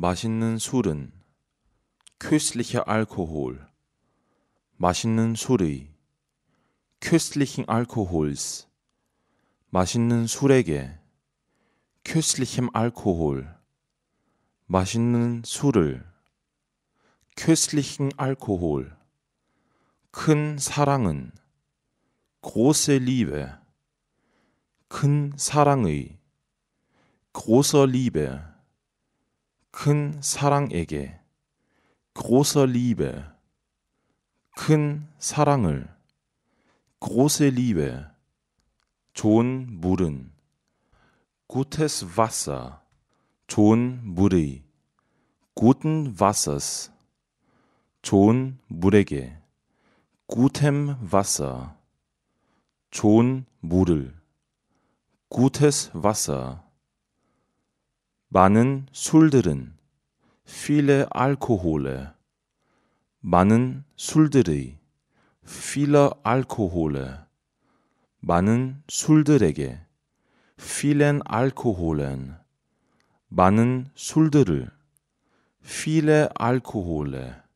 맛있는 술은 köstlicher Alkohol. 맛있는 술의 köstlichen Alkohols. 맛있는 술에게 köstlichem Alkohol. 맛있는 술을 köstlichen Alkohol. 큰 사랑은 große Liebe. 큰 사랑의 großer Liebe. 큰 사랑에게 großer Liebe 큰 사랑을 große Liebe 좋은 물은 gutes Wasser 좋은 물의 guten Wassers 좋은 물에게 gutem Wasser 좋은 물을 gutes Wasser 많은 술들은 viele Alkohole 많은 술들의 viele Alkohole 많은 술들에게 vielen Alkoholen 많은 술들을 viele Alkohole